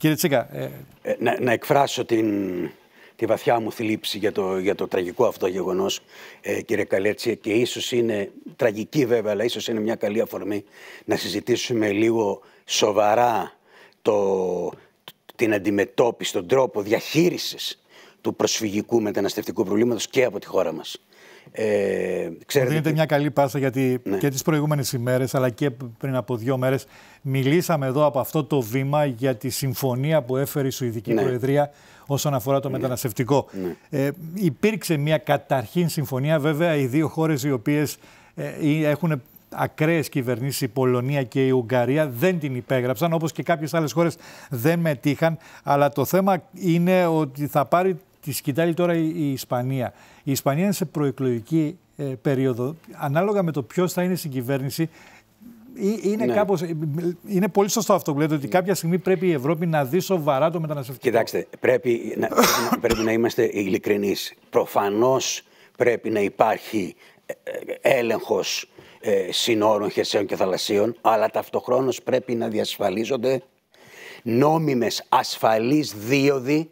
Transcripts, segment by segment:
Κύριε Τσίκα. Ε, ε, να, να εκφράσω την, τη βαθιά μου θλίψη για το, για το τραγικό αυτό γεγονός, ε, κύριε Καλέτσια, Και ίσως είναι τραγική, βέβαια, αλλά ίσως είναι μια καλή αφορμή να συζητήσουμε λίγο σοβαρά το, την αντιμετώπιση, τον τρόπο διαχείρισης του προσφυγικού μεταναστευτικού προβλήματος και από τη χώρα μας. Ε, ξέρετε... Δίνετε μια καλή πάσα γιατί ναι. και τις προηγούμενες ημέρες αλλά και πριν από δύο μέρες μιλήσαμε εδώ από αυτό το βήμα για τη συμφωνία που έφερε η Σουηδική ναι. Προεδρία όσον αφορά το ναι. μεταναστευτικό. Ναι. Ε, υπήρξε μια καταρχήν συμφωνία βέβαια οι δύο χώρες οι οποίες ε, έχουν ακραίες κυβερνήσεις, η Πολωνία και η Ουγγαρία, δεν την υπέγραψαν, Όπως και κάποιες άλλες χώρες δεν μετήχαν. Αλλά το θέμα είναι ότι θα πάρει τη σκητάλει τώρα η, Ισπανία. Η Ισπανία είναι σε προεκλογική ε, περίοδο. Ανάλογα με το ποιος θα είναι στην κυβέρνηση, είναι, ναι. κάπως, ε, είναι πολύ σωστό αυτό που λέτε, ότι ναι. κάποια στιγμή πρέπει η Ευρώπη να δει σοβαρά το μεταναστευτικό. Κοιτάξτε, πρέπει να, πρέπει να είμαστε ειλικρινείς. Προφανώς πρέπει να υπάρχει ε, έλεγχο συνόρων, χερσαίων και θαλασσίων, αλλά ταυτοχρόνως πρέπει να διασφαλίζονται νόμιμες ασφαλείς δίωδοι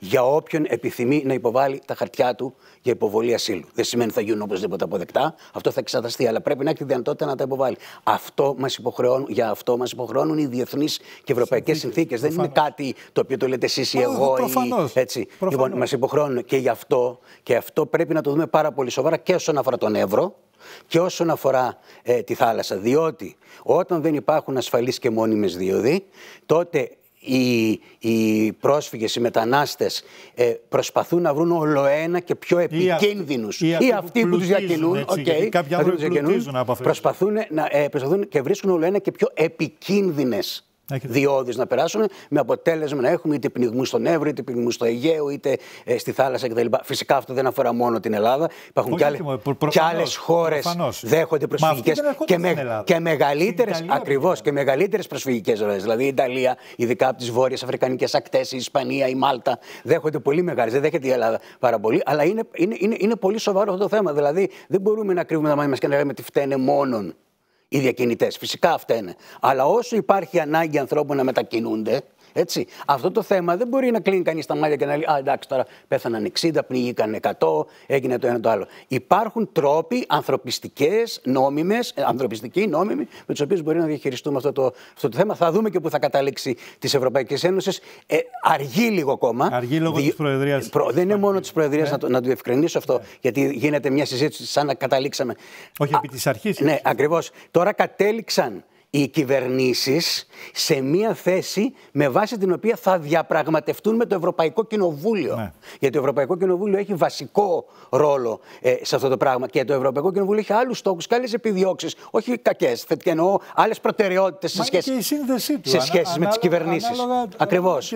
για όποιον επιθυμεί να υποβάλει τα χαρτιά του για υποβολή ασύλου. Δεν σημαίνει ότι θα γίνουν οπωσδήποτε αποδεκτά, αυτό θα εξαταστεί. αλλά πρέπει να έχει τη δυνατότητα να τα υποβάλει. Αυτό μας υποχρεώνουν, για αυτό μας υποχρεώνουν οι διεθνείς και ευρωπαϊκές συνθήκες. Δεν είναι κάτι το οποίο το λέτε εσείς ή εγώ. Ή, έτσι. Λοιπόν, μας υποχρεώνουν και γι' αυτό, και αυτό πρέπει να το δούμε πάρα πολύ σοβαρά και όσον αφορά τον Εύρο, και όσον αφορά ε, τη θάλασσα, διότι όταν δεν υπάρχουν ασφαλείς και μόνιμες δίωδοι, τότε οι, οι πρόσφυγες, οι μετανάστες ε, προσπαθούν να βρουν ολοένα και πιο επικίνδυνους ή, αυτοί που, του τους διακινούν, κάποιοι που διακινούν προσπαθούν, να, ε, και βρίσκουν ολοένα και πιο επικίνδυνες δύο να περάσουν με αποτέλεσμα να έχουμε είτε πνιγμούς στον Εύρο, είτε πνιγμούς στο Αιγαίο, είτε ε, στη θάλασσα κτλ. Φυσικά αυτό δεν αφορά μόνο την Ελλάδα. Υπάρχουν Όχι, και άλλε χώρε δέχονται προσφυγικέ και, με, και μεγαλύτερε ακριβώς και μεγαλύτερες προσφυγικές ροές. Δηλαδή η Ιταλία, ειδικά από τις βόρειες Αφρικανικές ακτές, η Ισπανία, η Μάλτα, δέχονται πολύ μεγάλες. Δεν δέχεται η Ελλάδα πάρα πολύ, αλλά είναι, είναι, είναι, είναι πολύ σοβαρό αυτό το θέμα. Δηλαδή δεν μπορούμε να κρύβουμε τα μάτια μας και να λέμε ότι φταίνε μόνον οι διακινητές. Φυσικά αυτά είναι. Αλλά όσο υπάρχει ανάγκη ανθρώπων να μετακινούνται, έτσι. Αυτό το θέμα δεν μπορεί να κλείνει κανείς τα μάτια και να λέει Α, εντάξει, τώρα πέθαναν 60, πνιγήκαν 100, έγινε το ένα το άλλο. Υπάρχουν τρόποι ανθρωπιστικές, νόμιμες, ε, ανθρωπιστικοί, νόμιμοι, με τους οποίους μπορεί να διαχειριστούμε αυτό το, αυτό το θέμα. Θα δούμε και πού θα καταλήξει της Ευρωπαϊκής Ένωσης. Ε, αργεί λίγο ακόμα. Αργεί λόγω δι... της Προεδρίας. Δεν είναι μόνο της Προεδρίας, ναι. να, το, να αυτό, ναι. γιατί γίνεται μια συζήτηση σαν να καταλήξαμε. Όχι, επί της αρχής. Ναι, ακριβώς. Τώρα κατέληξαν οι κυβερνήσεις σε μία θέση με βάση την οποία θα διαπραγματευτούν με το Ευρωπαϊκό Κοινοβούλιο. Ναι. Γιατί το Ευρωπαϊκό Κοινοβούλιο έχει βασικό ρόλο ε, σε αυτό το πράγμα και το Ευρωπαϊκό Κοινοβούλιο έχει άλλους στόχους και άλλες επιδιώξεις, όχι κακές, εννοώ άλλες προτεραιότητες σε σχέση, και σύνδεσή του, σε σχέση με τις κυβερνήσεις. Ανάλογα, Ακριβώς.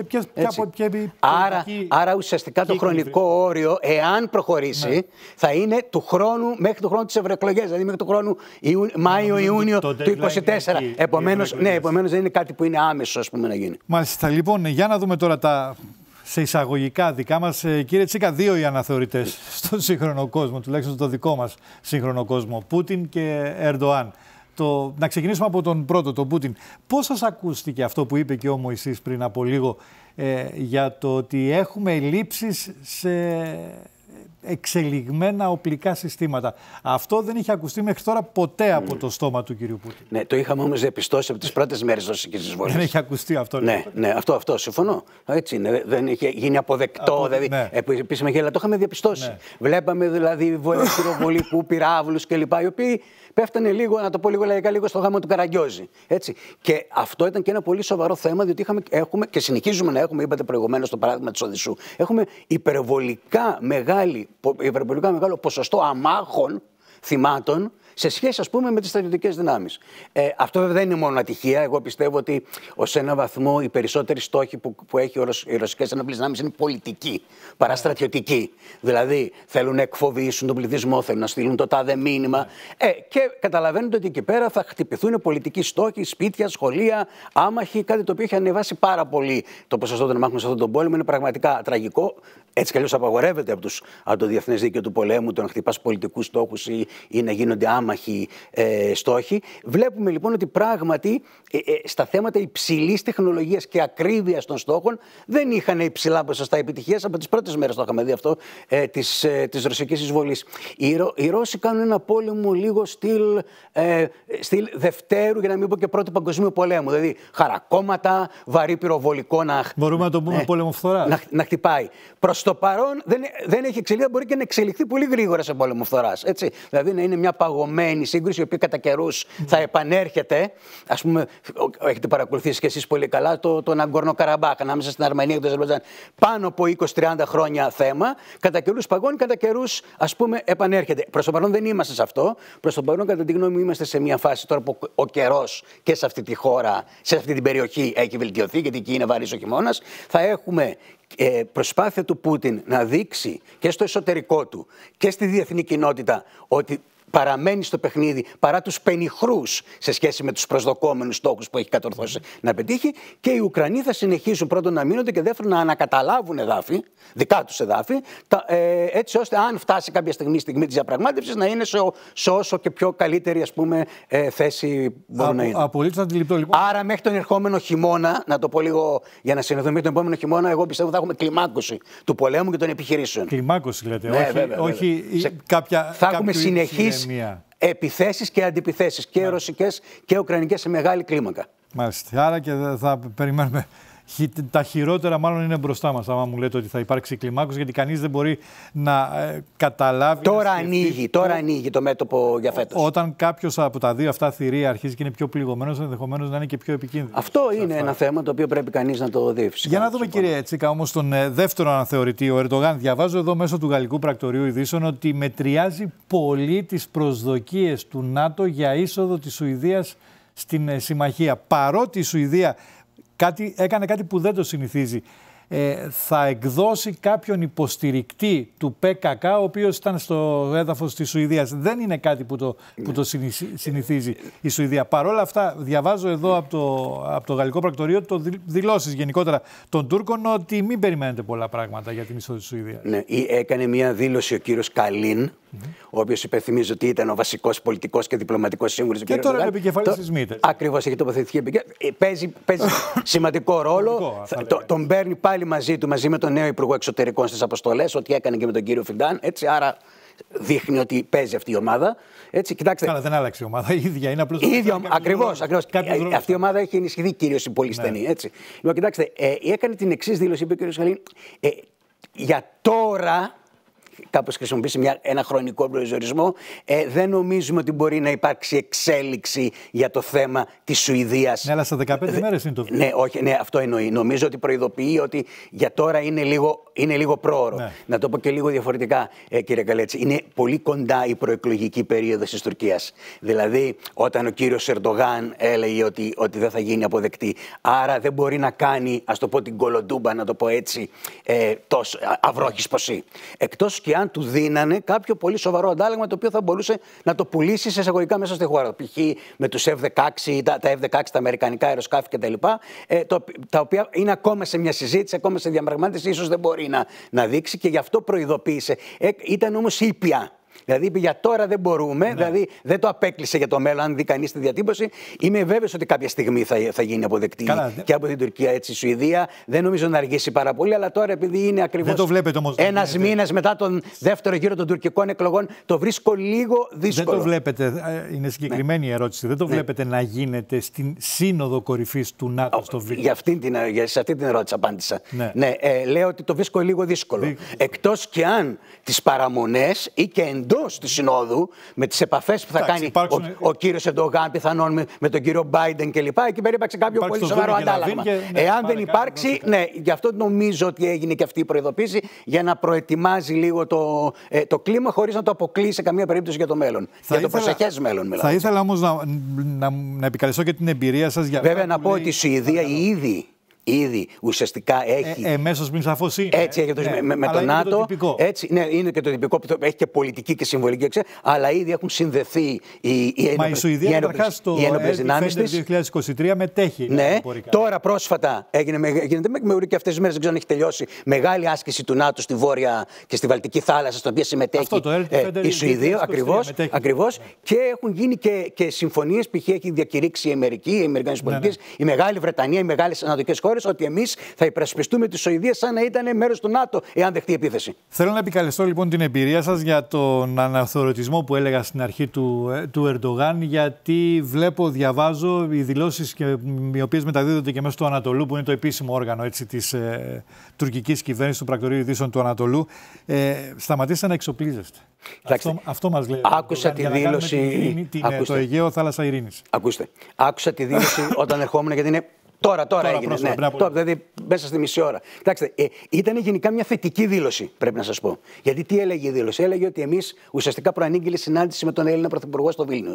άρα, ουσιαστικά το χρονικό όριο, εάν προχωρήσει, ναι. θα είναι του χρόνου μέχρι του χρόνου της ευρωεκλογές, δηλαδή μέχρι του χρόνου Μάιο-Ιούνιο του 2024. Επομένως, ναι, ναι επομένως δεν είναι κάτι που είναι άμεσο ας πούμε, να γίνει. Μάλιστα. Λοιπόν, για να δούμε τώρα τα σε εισαγωγικά δικά μας. Ε, κύριε Τσίκα, δύο οι αναθεωρητές στον σύγχρονο κόσμο, τουλάχιστον το δικό μας σύγχρονο κόσμο, Πούτιν και Ερντοάν. Το, να ξεκινήσουμε από τον πρώτο, τον Πούτιν. Πώς σας ακούστηκε αυτό που είπε και ο Μωυσής πριν από λίγο ε, για το ότι έχουμε λήψεις σε εξελιγμένα οπλικά συστήματα. Αυτό δεν είχε ακουστεί μέχρι τώρα ποτέ από το στόμα του κυρίου Πούτιν. Ναι, το είχαμε όμως διαπιστώσει από τις πρώτες μέρες τη Ρωσική εισβολή. Δεν έχει ακουστεί αυτό. Λοιπόν. Ναι, λοιπόν. ναι, αυτό, αυτό συμφωνώ. Έτσι είναι. Δεν είχε γίνει αποδεκτό. Από, δηλαδή, ναι. γέλα, το είχαμε διαπιστώσει. Ναι. Βλέπαμε δηλαδή βολέ που πυράβλους κλπ. Οι οποίοι πέφτανε λίγο, να το πω λίγο λαϊκά, λίγο στο γάμο του Καραγκιόζη. Έτσι. Και αυτό ήταν και ένα πολύ σοβαρό θέμα, διότι είχαμε, έχουμε και συνεχίζουμε να έχουμε, είπατε προηγουμένως το παράδειγμα της Οδυσσού, έχουμε υπερβολικά μεγάλη υπερβολικά μεγάλο ποσοστό αμάχων θυμάτων σε σχέση, ας πούμε, με τις στρατιωτικές δυνάμεις. Ε, αυτό βέβαια δεν είναι μόνο ατυχία. Εγώ πιστεύω ότι ως ένα βαθμό οι περισσότεροι στόχοι που, που έχει ο, οι ρωσικές ενόπλες δυνάμεις είναι πολιτικοί παρά στρατιωτικοί. Δηλαδή θέλουν να εκφοβήσουν τον πληθυσμό, θέλουν να στείλουν το τάδε μήνυμα. Ε, και καταλαβαίνετε ότι εκεί πέρα θα χτυπηθούν πολιτικοί στόχοι, σπίτια, σχολεία, άμαχοι, κάτι το οποίο έχει ανεβάσει πάρα πολύ το ποσοστό των μάχων σε αυτόν τον πόλεμο. Είναι πραγματικά τραγικό. Έτσι κι αλλιώς απαγορεύεται από, τους, από το Διεθνές Δίκαιο του Πολέμου το να χτυπάς πολιτικούς στόχους ή, ή να γίνονται άμαχοι άμαχοι ε, στόχοι. Βλέπουμε λοιπόν ότι πράγματι ε, ε, στα θέματα υψηλής τεχνολογίας και ακρίβειας των στόχων δεν είχαν υψηλά ποσοστά επιτυχίας. Από τις πρώτες μέρες το είχαμε δει αυτό ε, της της ε, ρωσικής εισβολής. Οι, οι, Ρώσοι κάνουν ένα πόλεμο λίγο στυλ, ε, Δευτέρου, για να μην πω και Πρώτου Παγκοσμίου Πολέμου. Δηλαδή χαρακόμματα, βαρύ πυροβολικό να. Μπορούμε να το πούμε ναι. πόλεμο φθοράς. Να, να χτυπάει. Προς το παρόν δεν, δεν έχει εξελίξει, μπορεί και να εξελιχθεί πολύ γρήγορα σε πόλεμο φθοράς. Δηλαδή να είναι μια παγωμένη η σύγκρουση, η οποία κατά καιρούς ναι. θα επανέρχεται. Ας πούμε, έχετε παρακολουθήσει και εσείς πολύ καλά το, τον Αγκόρνο Καραμπάχ ανάμεσα στην Αρμενία και το Αζερβαϊτζάν. Πάνω από 20-30 χρόνια θέμα. Κατά καιρούς παγώνει, κατά καιρούς ας πούμε επανέρχεται. Προς το παρόν δεν είμαστε σε αυτό. Προς το παρόν, κατά τη γνώμη μου, είμαστε σε μια φάση τώρα που ο καιρός και σε αυτή τη χώρα, σε αυτή την περιοχή έχει βελτιωθεί, γιατί εκεί είναι βαρύς ο χειμώνας. Θα έχουμε ε, προσπάθεια του Πούτιν να δείξει και στο εσωτερικό του και στη διεθνή κοινότητα ότι παραμένει στο παιχνίδι παρά τους πενιχρούς σε σχέση με τους προσδοκόμενους στόχους που έχει κατορθώσει να πετύχει και οι Ουκρανοί θα συνεχίσουν πρώτον να μείνονται και δεύτερον να ανακαταλάβουν εδάφη, δικά τους εδάφη, τα, ε, έτσι ώστε αν φτάσει κάποια στιγμή η στιγμή της διαπραγμάτευσης να είναι σε, σε όσο και πιο καλύτερη ας πούμε, ε, θέση μπορούν Α, να είναι. Απολύτως αντιληπτό λοιπόν. Άρα μέχρι τον ερχόμενο χειμώνα, να το πω λίγο για να συνεδομεί τον επόμενο χειμώνα, εγώ πιστεύω θα έχουμε κλιμάκωση του πολέμου και των επιχειρήσεων. Κλιμάκωση λέτε, ναι, όχι, βέβαια, όχι βέβαια. κάποια... Θα έχουμε συνεχίσει επιθέσεις και αντιπιθέσεις και Μάλιστα. Ναι. ρωσικές και ουκρανικές σε μεγάλη κλίμακα. Μάλιστα. Άρα και θα περιμένουμε τα χειρότερα μάλλον είναι μπροστά μας. Άμα μου λέτε ότι θα υπάρξει κλιμάκωση, γιατί κανείς δεν μπορεί να ε, καταλάβει. Τώρα να ανοίγει, τώρα ανοίγει το μέτωπο για φέτος. Όταν κάποιος από τα δύο αυτά θηρία αρχίζει και είναι πιο πληγωμένος, ενδεχομένως να είναι και πιο επικίνδυνος. Αυτό είναι ένα θέμα το οποίο πρέπει κανείς να το δει. για να δούμε, κύριε Έτσικα όμως τον ε, δεύτερο αναθεωρητή, ο Ερντογάν. Διαβάζω εδώ μέσω του Γαλλικού Πρακτορείου Ειδήσεων ότι μετριάζει πολύ τις προσδοκίες του ΝΑΤΟ για είσοδο της Σουηδίας στην ε, συμμαχία. Παρότι η Σουηδία Κάτι, έκανε κάτι που δεν το συνηθίζει. Ε, θα εκδώσει κάποιον υποστηρικτή του ΠΚΚ, ο οποίος ήταν στο έδαφος της Σουηδίας. Δεν είναι κάτι που το, που ναι. συνηθίζει η Σουηδία. Παρ' όλα αυτά, διαβάζω εδώ από το, από το Γαλλικό Πρακτορείο το δηλώσεις γενικότερα των Τούρκων ότι μην περιμένετε πολλά πράγματα για την είσοδο της Σουηδίας. Ναι, έκανε μία δήλωση ο κύριος Καλίν, ο οποίος υπενθυμίζει ότι ήταν ο βασικός πολιτικός και διπλωματικός σύμβουλος του Και τώρα είναι επικεφαλή τη ΜΙΤΕ. Ακριβώς έχει τοποθετηθεί ε, Παίζει, παίζει σημαντικό ρόλο. το, τον παίρνει πάλι μαζί του, μαζί με τον νέο Υπουργό Εξωτερικών στις αποστολές, ό,τι έκανε και με τον κύριο Φιντάν. Έτσι, άρα δείχνει ότι παίζει αυτή η ομάδα. Έτσι, κοιτάξτε. Καλά, δεν άλλαξε η ομάδα. Η ίδια είναι απλώς. Ακριβώ. Ε, αυτή η ομάδα έχει ενισχυθεί κυρίως η πολύ ναι. στενή. Ναι. Έτσι. Λοιπόν, κοιτάξτε, ε, έκανε την εξής δήλωση, είπε ο κ. Σαλήν. Ε, για τώρα κάπως χρησιμοποιήσει μια, ένα χρονικό προεζορισμό, ε, δεν νομίζουμε ότι μπορεί να υπάρξει εξέλιξη για το θέμα της Σουηδίας. Ναι, αλλά στα 15 μέρες είναι το βίντεο. Ναι, ναι, αυτό εννοεί. Νομίζω ότι προειδοποιεί ότι για τώρα είναι λίγο είναι λίγο πρόωρο. Ναι. Να το πω και λίγο διαφορετικά, ε, κύριε Καλέτση. Είναι πολύ κοντά η προεκλογική περίοδος της Τουρκίας. Δηλαδή, όταν ο κύριος Ερντογάν έλεγε ότι, ότι δεν θα γίνει αποδεκτή. Άρα δεν μπορεί να κάνει, ας το πω την κολοντούμπα, να το πω έτσι, ε, τόσο αυρόχη Εκτός και αν του δίνανε κάποιο πολύ σοβαρό αντάλλαγμα το οποίο θα μπορούσε να το πουλήσει σε εισαγωγικά μέσα στη χώρα. Π.χ. με τους F-16, τα, τα F-16, τα αμερικανικά αεροσκάφη κτλ. Ε, τα οποία είναι ακόμα σε μια συζήτηση, ακόμα σε διαμραγμάτευση, ίσως δεν μπορεί να, να δείξει και γι' αυτό προειδοποίησε. Ε, ήταν όμως ήπια Δηλαδή είπε για τώρα δεν μπορούμε, ναι. δηλαδή δεν το απέκλεισε για το μέλλον. Αν δει κανείς τη διατύπωση, είμαι βέβαιος ότι κάποια στιγμή θα, θα γίνει αποδεκτή και από την Τουρκία έτσι η Σουηδία. Δεν νομίζω να αργήσει πάρα πολύ, αλλά τώρα επειδή είναι ακριβώ ένα μήνας μετά τον δεύτερο γύρο των τουρκικών εκλογών, το βρίσκω λίγο δύσκολο. Δεν το βλέπετε, ε, είναι συγκεκριμένη ναι. η ερώτηση, δεν το ναι. βλέπετε να γίνεται στην σύνοδο κορυφής του ΝΑΤΟ στο Βίλνιους. Για, αυτή την, ε, για σε αυτή την ερώτηση απάντησα. Ναι, ναι ε, λέω ότι το βρίσκω λίγο δύσκολο. Εκτό και αν τις παραμονές ή και εντός της Συνόδου, με τις επαφές που θα κάνει ο, ο κύριος Εντογάν πιθανόν με, τον κύριο Μπάιντεν κλπ. Εκεί πέρα υπάρξει κάποιο Υπάρξει πολύ σοβαρό αντάλλαγμα. Ναι, Εάν δεν υπάρξει, ναι, γι' αυτό νομίζω ότι έγινε και αυτή η προειδοποίηση για να προετοιμάζει λίγο το, ε, το κλίμα χωρίς να το αποκλείσει σε καμία περίπτωση για το μέλλον. για το προσεχές μέλλον, μιλάμε. Θα ήθελα όμως να, να, να, να επικαλεστώ και την εμπειρία σας για. Βέβαια, να πω ότι η Σουηδία ήδη ήδη ουσιαστικά έχει. Ε, Εμέσως μην σαφώ είναι. Έτσι έχει το, ναι, με, με το ΝΑΤΟ. Έτσι, ναι, είναι και το τυπικό. Έχει και πολιτική και συμβολική αξία. Αλλά ήδη έχουν συνδεθεί οι, οι Μα η Σουηδία καταρχάς το 2023 μετέχει. Ναι, τώρα πρόσφατα έγινε, γίνεται με Μεουρή και αυτές τις μέρες δεν ξέρω αν έχει τελειώσει μεγάλη άσκηση του ΝΑΤΟ στη Βόρεια και στη Βαλτική θάλασσα, στην οποία συμμετέχει Αυτό, ε, η Σουηδία. Ακριβώ. Ναι. Και έχουν γίνει και συμφωνίες. Π.χ. έχει διακηρύξει η Αμερική, οι Αμερικανικέ ναι, ναι. Πολιτείε, η Μεγάλη Βρετανία, οι μεγάλες ανατολικές χώρε ότι εμείς θα υπερασπιστούμε τη Σουηδία σαν να ήταν μέρος του ΝΑΤΟ, εάν δεχτεί επίθεση. Θέλω να επικαλεστώ λοιπόν την εμπειρία σας για τον αναθεωρητισμό που έλεγα στην αρχή του, ε, του Ερντογάν, γιατί βλέπω, διαβάζω οι δηλώσεις οι οποίες μεταδίδονται και μέσα του Ανατολού, που είναι το επίσημο όργανο της ε, τουρκικής κυβέρνησης του πρακτορείου ειδήσεων του Ανατολού. Ε, σταματήστε να εξοπλίζεστε. αυτό, αυτό μας λέει. Άκουσα τη δήλωση. το Αιγαίο Θάλασσα Ειρήνης. Ακούστε. Άκουσα τη δήλωση όταν ερχόμουν, γιατί είναι Τώρα, τώρα, τώρα έγινε. Ναι. Από... Τώρα, δηλαδή μέσα στη μισή ώρα. Κοιτάξτε, ε, ήταν γενικά μια θετική δήλωση, πρέπει να σας πω. Γιατί τι έλεγε η δήλωση. Έλεγε ότι εμείς ουσιαστικά προανήγγειλε συνάντηση με τον Έλληνα Πρωθυπουργό στο Βίλνιους.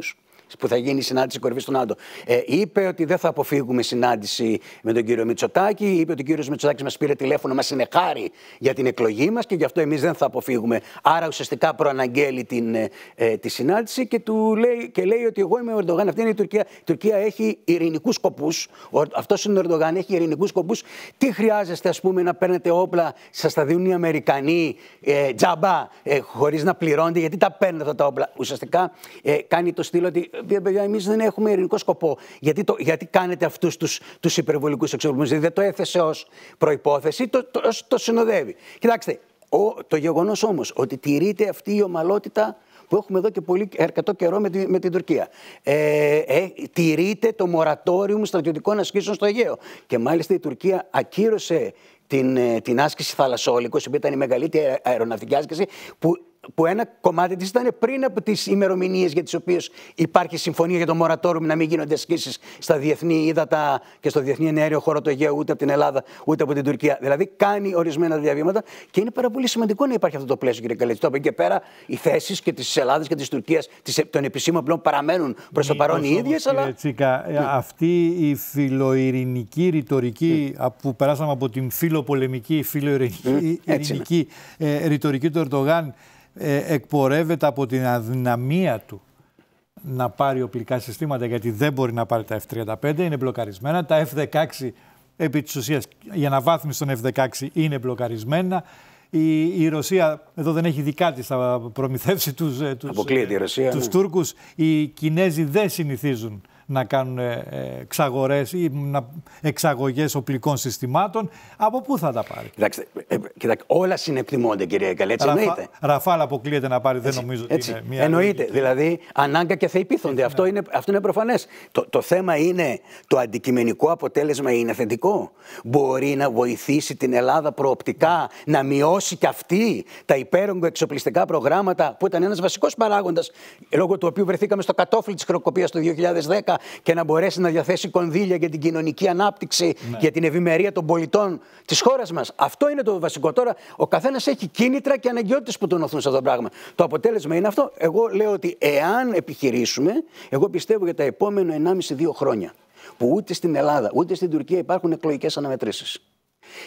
Που θα γίνει η συνάντηση κορυφής του ΝΑΤΟ. Ε, είπε ότι δεν θα αποφύγουμε συνάντηση με τον κύριο Μητσοτάκη. Είπε ότι ο κύριος Μητσοτάκης μας πήρε τηλέφωνο, μας είναι χάρη για την εκλογή μας και γι' αυτό εμείς δεν θα αποφύγουμε. Άρα ουσιαστικά προαναγγέλει την, ε, ε, τη συνάντηση και, του λέει, και λέει ότι εγώ είμαι ο Ερντογάν. Αυτή είναι η Τουρκία. Η Τουρκία έχει ειρηνικούς σκοπούς. Αυτό είναι ο Ερντογάν, έχει ειρηνικούς σκοπούς. Τι χρειάζεστε, ας πούμε, να παίρνετε όπλα, σας τα δίνουν οι Αμερικανοί τζαμπά, ε, ε χωρίς να πληρώνετε, γιατί τα παίρνετε αυτά τα όπλα. Ουσιαστικά ε, κάνει το στήλο ότι, «Ε, εμείς δεν έχουμε ειρηνικό σκοπό. Γιατί, το, γιατί κάνετε αυτούς τους υπερβολικού εξοπλισμού, δηλαδή δεν το έθεσε ως προπόθεση, το, το, το συνοδεύει. Κοιτάξτε, ο, το γεγονός όμως ότι τηρείται αυτή η ομαλότητα που έχουμε εδώ και πολύ αρκετό καιρό με, με την Τουρκία. Ε, ε, τηρείται το μορατόριο στρατιωτικών ασκήσεων στο Αιγαίο. Και μάλιστα η Τουρκία ακύρωσε την, ε, την άσκηση θαλασσόλικος, η οποία ήταν η μεγαλύτερη αεροναυτική άσκηση, που που ένα κομμάτι της ήταν πριν από τις ημερομηνίες για τις οποίες υπάρχει συμφωνία για το μορατόριο να μην γίνονται ασκήσεις στα διεθνή ύδατα και στο διεθνή ενέργειο χώρο του Αιγαίου, ούτε από την Ελλάδα ούτε από την Τουρκία. Δηλαδή, κάνει ορισμένα διαβήματα και είναι πάρα πολύ σημαντικό να υπάρχει αυτό το πλαίσιο, κύριε Καλέτσι. από εκεί και πέρα οι θέσεις και της Ελλάδας και της Τουρκίας των επισήμων πλέον παραμένουν προς το παρόν οι ίδιες. Αλλά... Ε, αυτή η φιλοειρηνική ρητορική που περάσαμε από την φιλοπολεμική φιλοειρηνική ε, ρητορική του Ερντογάν ε, εκπορεύεται από την αδυναμία του να πάρει οπλικά συστήματα γιατί δεν μπορεί να πάρει τα F-35, είναι μπλοκαρισμένα. Τα F-16 επί της ουσίας να αναβάθμιση των F-16 είναι μπλοκαρισμένα. Η, η, Ρωσία εδώ δεν έχει δικά της, θα προμηθεύσει τους, ε, τους, τους ναι. Τούρκους. Οι Κινέζοι δεν συνηθίζουν να κάνουν ε, ε, εξαγορές ή να οπλικών συστημάτων. Από πού θα τα πάρει. Κοιτάξτε, ε, κοιτάξτε όλα συνεκτιμώνται κύριε Καλέ, Ραφα, εννοείται. Ραφάλ αποκλείεται να πάρει, δεν νομίζω έτσι. ότι είναι μια... Εννοείται, δηλαδή ανάγκα και θα υπήθονται. Αυτό, ναι. είναι, αυτό είναι προφανές. Το, το θέμα είναι το αντικειμενικό αποτέλεσμα είναι θετικό. Μπορεί να βοηθήσει την Ελλάδα προοπτικά να μειώσει και αυτή τα υπέρογκο εξοπλιστικά προγράμματα που ήταν ένας βασικός παράγοντας, λόγω του οποίου βρεθήκαμε στο κατόφλι της χρεοκοπίας το 2010 και να μπορέσει να διαθέσει κονδύλια για την κοινωνική ανάπτυξη, ναι. για την ευημερία των πολιτών της χώρας μας. Αυτό είναι το βασικό. Τώρα ο καθένας έχει κίνητρα και αναγκαιότητες που τον οθούν σε αυτό το πράγμα. Το αποτέλεσμα είναι αυτό. Εγώ λέω ότι εάν επιχειρήσουμε, εγώ πιστεύω για τα επόμενα 1,5-2 χρόνια που ούτε στην Ελλάδα ούτε στην Τουρκία υπάρχουν εκλογικές αναμετρήσεις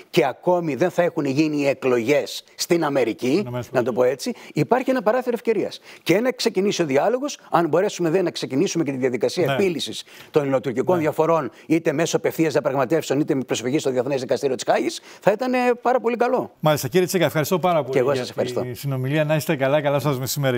και ακόμη δεν θα έχουν γίνει οι εκλογές στην Αμερική, να το πω έτσι, υπάρχει ένα παράθυρο ευκαιρίας. Και να ξεκινήσει ο διάλογος, αν μπορέσουμε δε να ξεκινήσουμε και τη διαδικασία ναι. επίλυσης των ελληνοτουρκικών ναι. διαφορών, είτε μέσω απευθείας διαπραγματεύσεων, είτε με προσφυγή στο Διεθνές Δικαστήριο της Χάγης, θα ήταν ε, πάρα πολύ καλό. Μάλιστα, κύριε Τσέκα, ευχαριστώ πάρα πολύ. Και εγώ σας ευχαριστώ. Τη συνομιλία να είστε καλά, καλά σας μεσημέρι.